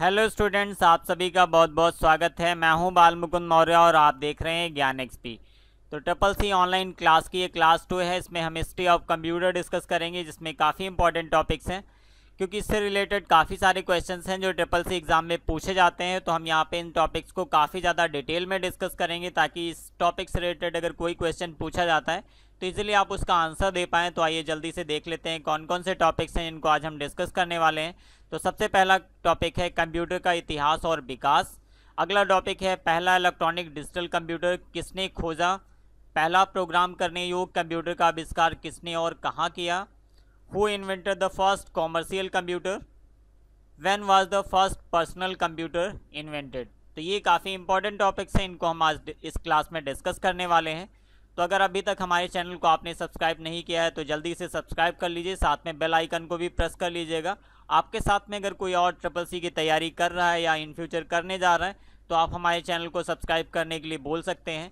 hello students आप सभी का बहुत बहुत स्वागत है मैं हूं बाल मुकुंद मौर्य और आप देख रहे हैं ज्ञान एक्सपी तो ट्रिपल सी ऑनलाइन क्लास की ये क्लास टू है इसमें हम हिस्ट्री ऑफ कंप्यूटर डिस्कस करेंगे जिसमें काफ़ी इंपॉर्टेंट टॉपिक्स हैं क्योंकि इससे रिलेटेड काफ़ी सारे क्वेश्चन हैं जो ट्रिपल सी एग्ज़ाम में पूछे जाते हैं तो हम यहाँ पर इन टॉपिक्स को काफ़ी ज़्यादा डिटेल में डिस्कस करेंगे ताकि इस टॉपिक से रिलेटेड अगर कोई क्वेश्चन पूछा जाता है तो इसीलिए आप उसका आंसर दे पाएँ तो आइए जल्दी से देख लेते हैं कौन कौन से टॉपिक्स हैं इनको आज हम डिस्कस करने वाले हैं तो सबसे पहला टॉपिक है कंप्यूटर का इतिहास और विकास अगला टॉपिक है पहला इलेक्ट्रॉनिक डिजिटल कंप्यूटर किसने खोजा पहला प्रोग्राम करने योग कंप्यूटर का आविष्कार किसने और कहाँ किया who invented the first commercial computer when was the first personal computer invented तो ये काफ़ी इंपॉर्टेंट टॉपिक्स हैं इनको हम आज इस क्लास में डिस्कस करने वाले हैं तो अगर अभी तक हमारे चैनल को आपने सब्सक्राइब नहीं किया है तो जल्दी से सब्सक्राइब कर लीजिए साथ में बेल आइकन को भी प्रेस कर लीजिएगा आपके साथ में अगर कोई और ट्रिपल सी की तैयारी कर रहा है या इन फ्यूचर करने जा रहा है तो आप हमारे चैनल को सब्सक्राइब करने के लिए बोल सकते हैं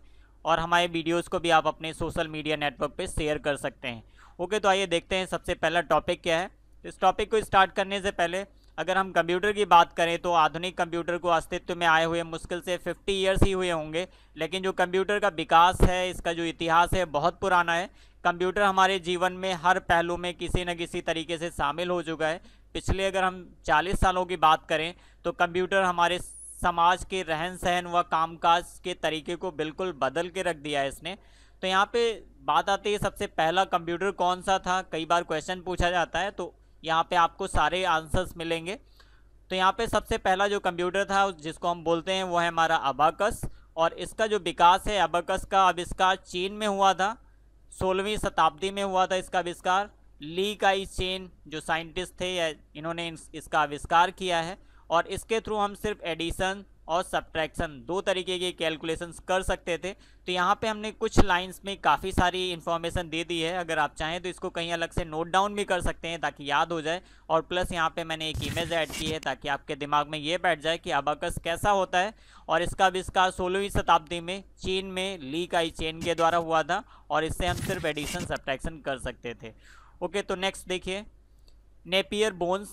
और हमारे वीडियोज़ को भी आप अपने सोशल मीडिया नेटवर्क पर शेयर कर सकते हैं ओके तो आइए देखते हैं सबसे पहला टॉपिक क्या है इस टॉपिक को स्टार्ट करने से पहले अगर हम कंप्यूटर की बात करें तो आधुनिक कंप्यूटर को अस्तित्व में आए हुए मुश्किल से 50 इयर्स ही हुए होंगे लेकिन जो कंप्यूटर का विकास है इसका जो इतिहास है बहुत पुराना है कंप्यूटर हमारे जीवन में हर पहलू में किसी न किसी तरीके से शामिल हो चुका है पिछले अगर हम 40 सालों की बात करें तो कंप्यूटर हमारे समाज के रहन सहन व कामकाज के तरीके को बिल्कुल बदल के रख दिया है इसने तो यहाँ पे बात आती है सबसे पहला कंप्यूटर कौन सा था कई बार क्वेश्चन पूछा जाता है तो यहाँ पे आपको सारे आंसर्स मिलेंगे तो यहाँ पे सबसे पहला जो कंप्यूटर था जिसको हम बोलते हैं वो है हमारा अबाकस और इसका जो विकास है अबाकस का आविष्कार चीन में हुआ था सोलहवीं शताब्दी में हुआ था इसका आविष्कार ली का चेन जो साइंटिस्ट थे या इन्होंने इसका आविष्कार किया है और इसके थ्रू हम सिर्फ एडिशन और सब्ट्रैक्शन दो तरीके के कैलकुलेशंस कर सकते थे तो यहाँ पे हमने कुछ लाइंस में काफ़ी सारी इन्फॉर्मेशन दे दी है अगर आप चाहें तो इसको कहीं अलग से नोट डाउन भी कर सकते हैं ताकि याद हो जाए और प्लस यहाँ पे मैंने एक इमेज ऐड की है ताकि आपके दिमाग में ये बैठ जाए कि अबाकस कैसा होता है और इसका आविष्कार सोलहवीं शताब्दी में चीन में ली काई चेन के द्वारा हुआ था और इससे हम सिर्फ एडिशन सब्ट्रैक्शन कर सकते थे ओके तो नेक्स्ट देखिए नेपियर बोन्स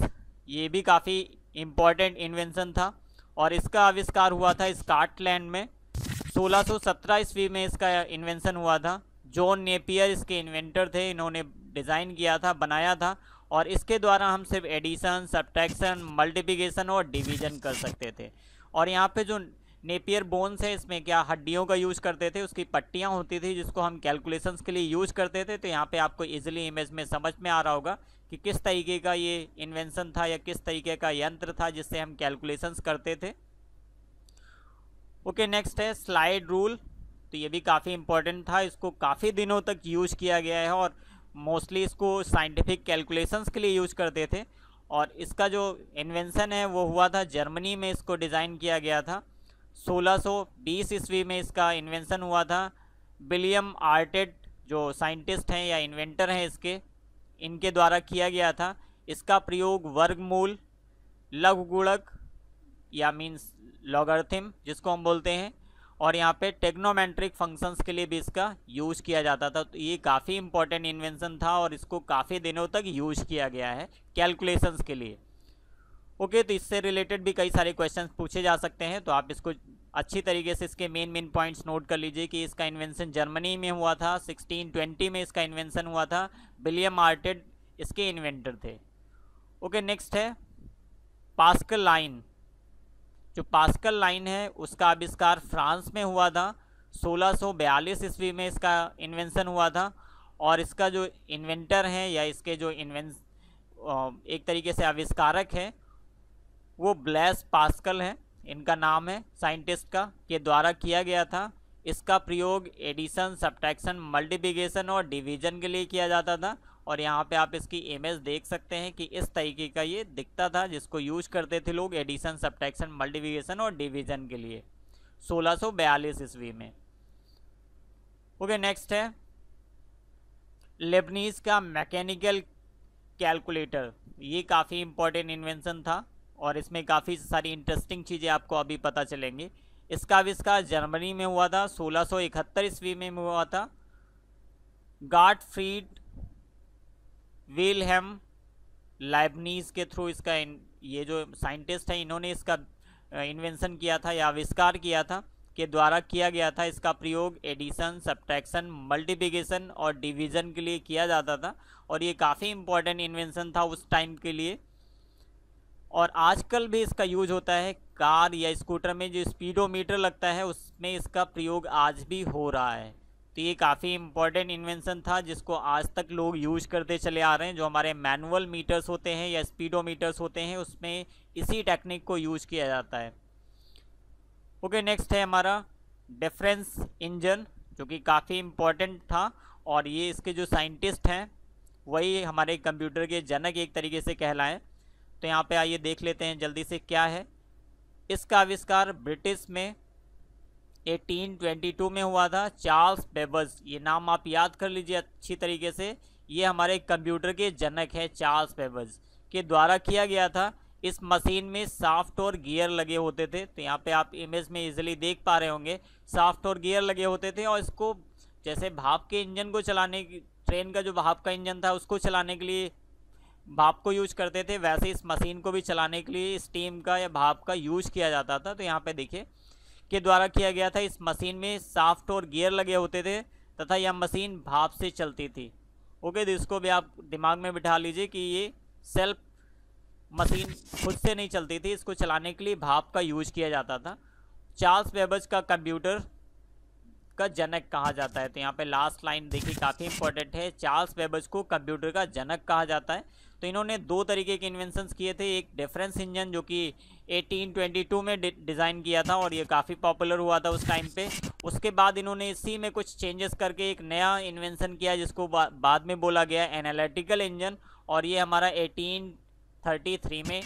ये भी काफ़ी इम्पॉर्टेंट इन्वेंशन था और इसका आविष्कार हुआ था स्कॉटलैंड में 1617 ईस्वी में इसका इन्वेंशन हुआ था जॉन नेपियर इसके इन्वेंटर थे इन्होंने डिज़ाइन किया था बनाया था और इसके द्वारा हम सिर्फ एडिशन सब्ट्रैक्शन मल्टीप्लिकेशन और डिवीजन कर सकते थे और यहाँ पे जो नेपियर बोन्स है इसमें क्या हड्डियों का यूज़ करते थे उसकी पट्टियाँ होती थी जिसको हम कैलकुलेशंस के लिए यूज़ करते थे तो यहाँ पे आपको इजीली इमेज में समझ में आ रहा होगा कि किस तरीके का ये इन्वेंशन था या किस तरीके का यंत्र था जिससे हम कैलकुलेशंस करते थे ओके नेक्स्ट है स्लाइड रूल तो ये भी काफ़ी इंपॉर्टेंट था इसको काफ़ी दिनों तक यूज़ किया गया है और मोस्टली इसको साइंटिफिक कैलकुलेशंस के लिए यूज़ करते थे और इसका जो इन्वेंशन है वो हुआ था जर्मनी में इसको डिज़ाइन किया गया था 1620 ईस्वी में इसका इन्वेंसन हुआ था विलियम आर्टेड जो साइंटिस्ट हैं या इन्वेंटर हैं इसके इनके द्वारा किया गया था इसका प्रयोग वर्गमूल लघुगुणक या मीन्स लॉगर्थिम जिसको हम बोलते हैं और यहाँ पे टेक्नोमेट्रिक फंक्शंस के लिए भी इसका यूज किया जाता था तो ये काफ़ी इंपॉर्टेंट इन्वेंशन था और इसको काफ़ी दिनों तक यूज किया गया है कैलकुलेशंस के लिए ओके तो इससे रिलेटेड भी कई सारे क्वेश्चंस पूछे जा सकते हैं तो आप इसको अच्छी तरीके से इसके मेन मेन पॉइंट्स नोट कर लीजिए कि इसका इन्वेंशन जर्मनी में हुआ था 1620 में इसका इन्वेंशन हुआ था विलियम आर्टेड इसके इन्वेंटर थे ओके नेक्स्ट है पास्कल लाइन जो पास्कल लाइन है उसका आविष्कार फ्रांस में हुआ था 1642 ईस्वी में इसका इन्वेंसन हुआ था और इसका जो इन्वेंटर है या इसके जो इन्वें एक तरीके से आविष्कारक है वो ब्लैस पास्कल हैं इनका नाम है साइंटिस्ट का के द्वारा किया गया था इसका प्रयोग एडिशन सब्ट्रैक्शन मल्टीप्लिकेशन और डिवीजन के लिए किया जाता था और यहाँ पे आप इसकी इमेज देख सकते हैं कि इस तरीके का ये दिखता था जिसको यूज करते थे लोग एडिशन सब्ट्रैक्शन मल्टीप्लिकेशन और डिवीजन के लिए 1642 ईस्वी में ओके नेक्स्ट है लेबनीज का मैकेनिकल कैलकुलेटर ये काफ़ी इम्पोर्टेंट इन्वेंशन था और इसमें काफ़ी सारी इंटरेस्टिंग चीज़ें आपको अभी पता चलेंगी इसका आविष्कार जर्मनी में हुआ था सोलह ईस्वी में हुआ था गार्ड फ्रीड विलहेम लाइबनीज के थ्रू इसका ये जो साइंटिस्ट है इन्होंने इसका इन्वेंशन किया था या आविष्कार किया था के द्वारा किया गया था इसका प्रयोग एडिशन सब्ट्रैक्शन मल्टीप्लिकेशन और डिवीज़न के लिए किया जाता था और ये काफ़ी इंपॉर्टेंट इन्वेंशन था उस टाइम के लिए और आजकल भी इसका यूज होता है कार या स्कूटर में जो स्पीडोमीटर लगता है उसमें इसका प्रयोग आज भी हो रहा है तो ये काफ़ी इम्पॉर्टेंट इन्वेंशन था जिसको आज तक लोग यूज करते चले आ रहे हैं जो हमारे मैनुअल मीटर्स होते हैं या स्पीडोमीटर्स होते हैं उसमें इसी टेक्निक को यूज किया जाता है ओके okay, नेक्स्ट है हमारा डिफरेंस इंजन जो कि काफ़ी इम्पॉर्टेंट था और ये इसके जो साइंटिस्ट हैं वही हमारे कंप्यूटर के जनक एक तरीके से कहलाएं तो यहाँ पे आइए देख लेते हैं जल्दी से क्या है इसका आविष्कार ब्रिटिश में 1822 में हुआ था चार्ल्स बेबर्स ये नाम आप याद कर लीजिए अच्छी तरीके से ये हमारे कंप्यूटर के जनक है चार्ल्स बेबर्स के द्वारा किया गया था इस मशीन में साफ्ट और गियर लगे होते थे तो यहाँ पे आप इमेज में इजीली देख पा रहे होंगे साफ्ट और गियर लगे होते थे और इसको जैसे भाप के इंजन को चलाने की ट्रेन का जो भाप का इंजन था उसको चलाने के लिए भाप को यूज करते थे वैसे इस मशीन को भी चलाने के लिए स्टीम का या भाप का यूज किया जाता था तो यहाँ पे देखिए के द्वारा किया गया था इस मशीन में साफ्ट और गियर लगे होते थे तथा यह मशीन भाप से चलती थी ओके तो इसको भी आप दिमाग में बिठा लीजिए कि ये सेल्फ मशीन खुद से नहीं चलती थी इसको चलाने के लिए भाप का यूज किया जाता था चार्ल्स वेबज का कंप्यूटर का जनक कहा जाता है तो यहाँ पे लास्ट लाइन देखिए काफ़ी इंपॉर्टेंट है चार्ल्स वेबज को कंप्यूटर का जनक कहा जाता है तो इन्होंने दो तरीके के इन्वेंशंस किए थे एक डिफरेंस इंजन जो कि 1822 में डिज़ाइन किया था और ये काफ़ी पॉपुलर हुआ था उस टाइम पे उसके बाद इन्होंने इसी में कुछ चेंजेस करके एक नया इन्वेंशन किया जिसको बा, बाद में बोला गया एनालिटिकल इंजन और ये हमारा एटीन में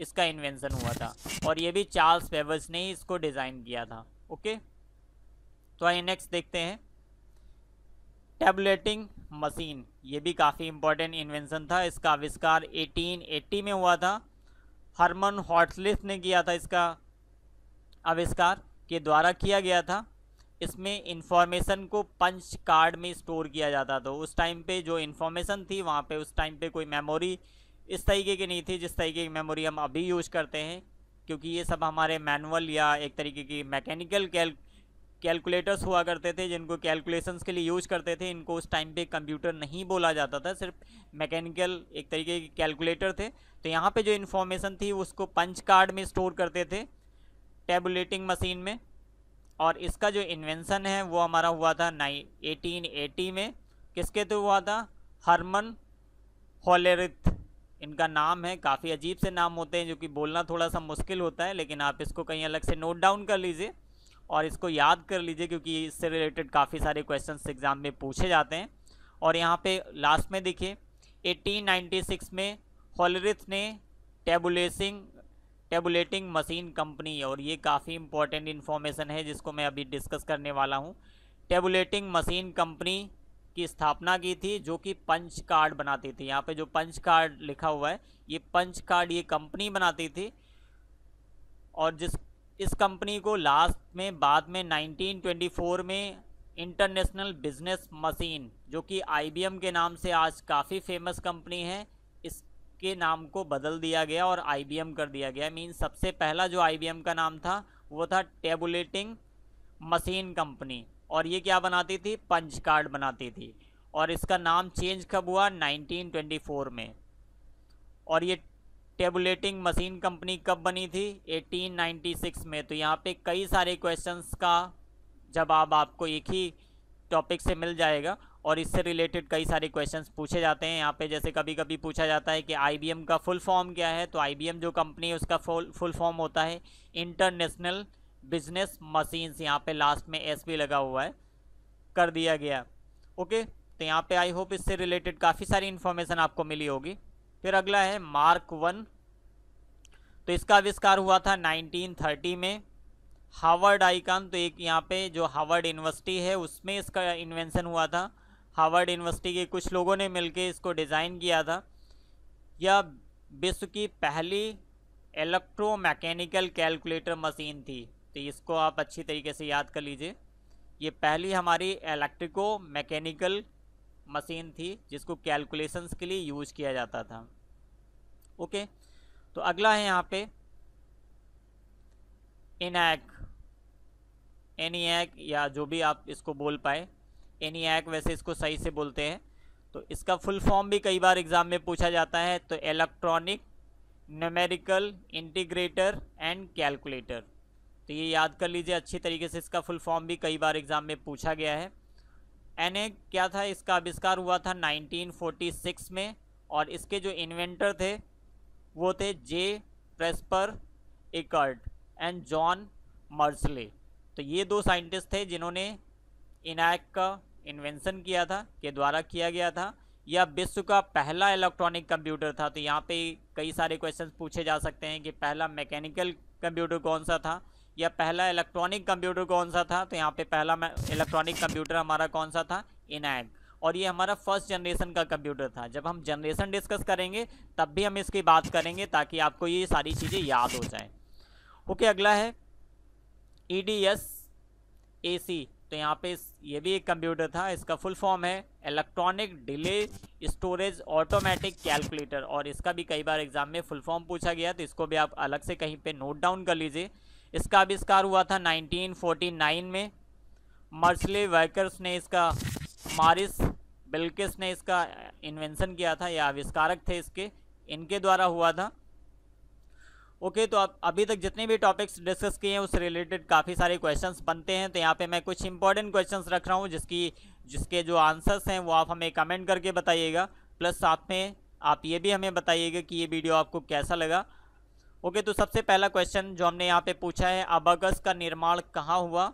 इसका इन्वेंसन हुआ था और ये भी चार्ल्स पेवर्स ने ही इसको डिज़ाइन किया था ओके तो आइए नेक्स्ट देखते हैं टेबलेटिंग मशीन ये भी काफ़ी इम्पोर्टेंट इन्वेंशन था इसका आविष्कार 1880 में हुआ था हरमन हॉटलिस ने किया था इसका आविष्कार के द्वारा किया गया था इसमें इंफॉर्मेशन को पंच कार्ड में स्टोर किया जाता था उस टाइम पे जो इन्फॉर्मेशन थी वहाँ पे उस टाइम पे कोई मेमोरी इस तरीके की नहीं थी जिस तरीके की मेमोरी हम अभी यूज़ करते हैं क्योंकि ये सब हमारे मैनुअल या एक तरीके की मैकेनिकल कैल कैलकुलेटर्स हुआ करते थे जिनको कैलकुलेशंस के लिए यूज करते थे इनको उस टाइम पे कंप्यूटर नहीं बोला जाता था सिर्फ मैकेनिकल एक तरीके के कैलकुलेटर थे तो यहाँ पे जो इन्फॉर्मेशन थी उसको पंच कार्ड में स्टोर करते थे टेबुलेटिंग मशीन में और इसका जो इन्वेंसन है वो हमारा हुआ था नाइन एटीन एटी में किसके तो हुआ था हरमन हॉलेरिथ इनका नाम है काफ़ी अजीब से नाम होते हैं जो कि बोलना थोड़ा सा मुश्किल होता है लेकिन आप इसको कहीं अलग से नोट डाउन कर लीजिए और इसको याद कर लीजिए क्योंकि इससे रिलेटेड काफ़ी सारे क्वेश्चन एग्ज़ाम में पूछे जाते हैं और यहाँ पे लास्ट में देखिए 1896 में हॉलरिथ ने टेबुलेसिंग टेबुलेटिंग मशीन कंपनी और ये काफ़ी इंपॉर्टेंट इन्फॉर्मेशन है जिसको मैं अभी डिस्कस करने वाला हूँ टेबुलेटिंग मशीन कंपनी की स्थापना की थी जो कि पंच कार्ड बनाती थी यहाँ पे जो पंच कार्ड लिखा हुआ है ये पंच कार्ड ये कंपनी बनाती थी और जिस इस कंपनी को लास्ट में बाद में 1924 में इंटरनेशनल बिजनेस मशीन जो कि आईबीएम के नाम से आज काफ़ी फेमस कंपनी है इसके नाम को बदल दिया गया और आईबीएम कर दिया गया मीन सबसे पहला जो आईबीएम का नाम था वो था टेबुलेटिंग मशीन कंपनी और ये क्या बनाती थी पंच कार्ड बनाती थी और इसका नाम चेंज कब हुआ 1924 में और ये टेबुलेटिंग मशीन कंपनी कब बनी थी 1896 में तो यहाँ पे कई सारे क्वेश्चंस का जवाब आपको एक ही टॉपिक से मिल जाएगा और इससे रिलेटेड कई सारे क्वेश्चंस पूछे जाते हैं यहाँ पे जैसे कभी कभी पूछा जाता है कि आई का फुल फॉर्म क्या है तो आई जो कंपनी है उसका फुल फुल फॉर्म होता है इंटरनेशनल बिजनेस मशीन्स यहाँ पे लास्ट में एस भी लगा हुआ है कर दिया गया ओके तो यहाँ पे आई होप इससे रिलेटेड काफ़ी सारी इन्फॉर्मेशन आपको मिली होगी फिर अगला है मार्क वन तो इसका आविष्कार हुआ था 1930 में हावर्ड आइकन तो एक यहाँ पे जो हावर्ड यूनिवर्सिटी है उसमें इसका इन्वेंशन हुआ था हार्वर्ड यूनिवर्सिटी के कुछ लोगों ने मिलकर इसको डिज़ाइन किया था यह विश्व की पहली इलेक्ट्रोमैकेनिकल कैलकुलेटर मशीन थी तो इसको आप अच्छी तरीके से याद कर लीजिए ये पहली हमारी इलेक्ट्रिको मैकेनिकल मशीन थी जिसको कैलकुलेशंस के लिए यूज किया जाता था ओके तो अगला है यहाँ पे इनैक एक या जो भी आप इसको बोल पाए एनी एक वैसे इसको सही से बोलते हैं तो इसका फुल फॉर्म भी कई बार एग्ज़ाम में पूछा जाता है तो electronic numerical integrator and calculator तो ये याद कर लीजिए अच्छी तरीके से इसका फुल फॉर्म भी कई बार एग्ज़ाम में पूछा गया है एन क्या था इसका आविष्कार हुआ था 1946 में और इसके जो इन्वेंटर थे वो थे J Presper Eckert and John Mauchly तो ये दो साइंटिस्ट थे जिन्होंने इनैक का इन्वेंशन किया था के द्वारा किया गया था यह विश्व का पहला इलेक्ट्रॉनिक कंप्यूटर था तो यहाँ पे कई सारे क्वेश्चन पूछे जा सकते हैं कि पहला मैकेनिकल कंप्यूटर कौन सा था या पहला इलेक्ट्रॉनिक कंप्यूटर कौन सा था तो यहाँ पे पहला इलेक्ट्रॉनिक कंप्यूटर हमारा कौन सा था इनैक और ये हमारा फर्स्ट जनरेशन का कंप्यूटर था जब हम जनरेशन डिस्कस करेंगे तब भी हम इसकी बात करेंगे ताकि आपको ये सारी चीज़ें याद हो जाएँ ओके अगला है ई डी एस ए सी तो यहाँ पे ये भी एक कंप्यूटर था इसका फुल फॉर्म है electronic delay storage automatic calculator और इसका भी कई बार एग्जाम में फुल फॉर्म पूछा गया तो इसको भी आप अलग से कहीं पे नोट डाउन कर लीजिए इसका आविष्कार हुआ था 1949 में मर्सले वर्कर्स ने इसका मारिस बिल्किस ने इसका इन्वेंशन किया था या आविष्कारक थे इसके इनके द्वारा हुआ था ओके तो अब अभी तक जितने भी टॉपिक्स डिस्कस किए हैं उससे रिलेटेड काफ़ी सारे क्वेश्चंस बनते हैं तो यहाँ पे मैं कुछ इंपॉर्टेंट क्वेश्चंस रख रहा हूँ जिसकी जिसके जो आंसर्स हैं वो आप हमें कमेंट करके बताइएगा प्लस साथ में आप ये भी हमें बताइएगा कि ये वीडियो आपको कैसा लगा ओके तो सबसे पहला क्वेश्चन जो हमने यहाँ पर पूछा है अबगस का निर्माण कहाँ हुआ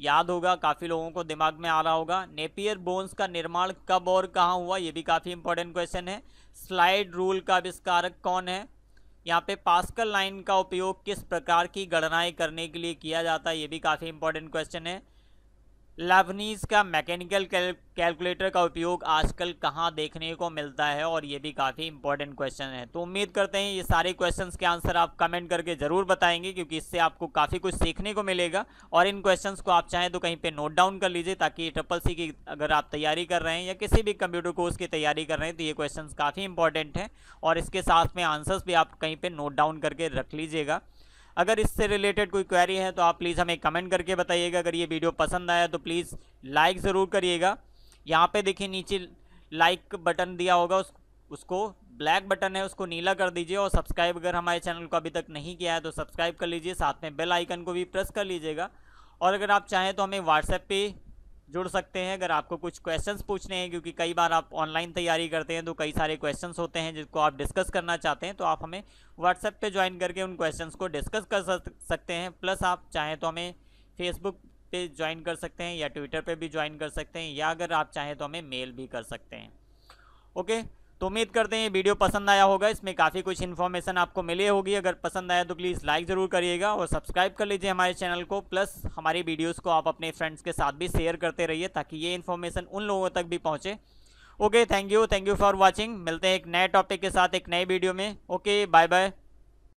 याद होगा काफ़ी लोगों को दिमाग में आ रहा होगा नेपियर बोन्स का निर्माण कब और कहाँ हुआ ये भी काफ़ी इंपॉर्टेंट क्वेश्चन है स्लाइड रूल का आविष्कारक कौन है यहाँ पे पास्कल लाइन का उपयोग किस प्रकार की गणनाएं करने के लिए किया जाता है ये भी काफ़ी इंपॉर्टेंट क्वेश्चन है लाभनीस का मैकेनिकल कैलकुलेटर का उपयोग आजकल कहाँ देखने को मिलता है और ये भी काफ़ी इंपॉर्टेंट क्वेश्चन है तो उम्मीद करते हैं ये सारे क्वेश्चंस के आंसर आप कमेंट करके ज़रूर बताएंगे क्योंकि इससे आपको काफ़ी कुछ सीखने को मिलेगा और इन क्वेश्चंस को आप चाहें तो कहीं पे नोट डाउन कर लीजिए ताकि ट्रिपल सी की अगर आप तैयारी कर रहे हैं या किसी भी कंप्यूटर कोर्स की तैयारी कर रहे हैं तो ये क्वेश्चन काफ़ी इंपॉर्टेंट हैं और इसके साथ में आंसर्स भी आप कहीं पर नोट डाउन करके रख लीजिएगा अगर इससे रिलेटेड कोई क्वेरी है तो आप प्लीज़ हमें कमेंट करके बताइएगा अगर ये वीडियो पसंद आया तो प्लीज़ लाइक ज़रूर करिएगा यहाँ पे देखिए नीचे लाइक बटन दिया होगा उस उसको ब्लैक बटन है उसको नीला कर दीजिए और सब्सक्राइब अगर हमारे चैनल को अभी तक नहीं किया है तो सब्सक्राइब कर लीजिए साथ में बेल आइकन को भी प्रेस कर लीजिएगा और अगर आप चाहें तो हमें व्हाट्सएप पर जुड़ सकते हैं अगर आपको कुछ क्वेश्चंस पूछने हैं क्योंकि कई बार आप ऑनलाइन तैयारी करते हैं तो कई सारे क्वेश्चंस होते हैं जिसको आप डिस्कस करना चाहते हैं तो आप हमें व्हाट्सएप पे ज्वाइन करके उन क्वेश्चंस को डिस्कस कर सकते हैं प्लस आप चाहें तो हमें फेसबुक पे ज्वाइन कर सकते हैं या ट्विटर पर भी ज्वाइन कर सकते हैं या अगर आप चाहें तो हमें मेल भी कर सकते हैं ओके तो उम्मीद करते हैं ये वीडियो पसंद आया होगा इसमें काफ़ी कुछ इन्फॉर्मेशन आपको मिली होगी अगर पसंद आया तो प्लीज़ लाइक ज़रूर करिएगा और सब्सक्राइब कर लीजिए हमारे चैनल को प्लस हमारी वीडियोज़ को आप अपने फ्रेंड्स के साथ भी शेयर करते रहिए ताकि ये इन्फॉर्मेशन उन लोगों तक भी पहुँचे okay thank you thank you for watching मिलते हैं एक नए टॉपिक के साथ एक नए वीडियो में ओके बाय बाय